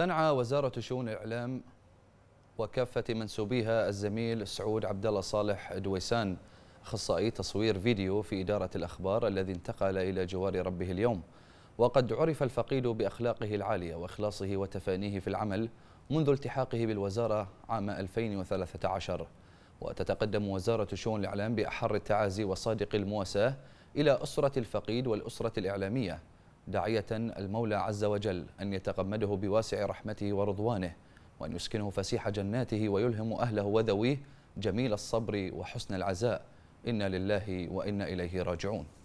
تنعى وزارة شؤون الإعلام وكافة منسوبيها الزميل سعود عبد الله صالح دويسان أخصائي تصوير فيديو في إدارة الأخبار الذي انتقل إلى جوار ربه اليوم وقد عرف الفقيد بأخلاقه العالية وإخلاصه وتفانيه في العمل منذ التحاقه بالوزارة عام 2013 وتتقدم وزارة شؤون الإعلام بأحر التعازي وصادق المواساة إلى أسرة الفقيد والأسرة الإعلامية داعية المولى عز وجل أن يتغمده بواسع رحمته ورضوانه وأن يسكنه فسيح جناته ويلهم أهله وذويه جميل الصبر وحسن العزاء إنا لله وإنا إليه راجعون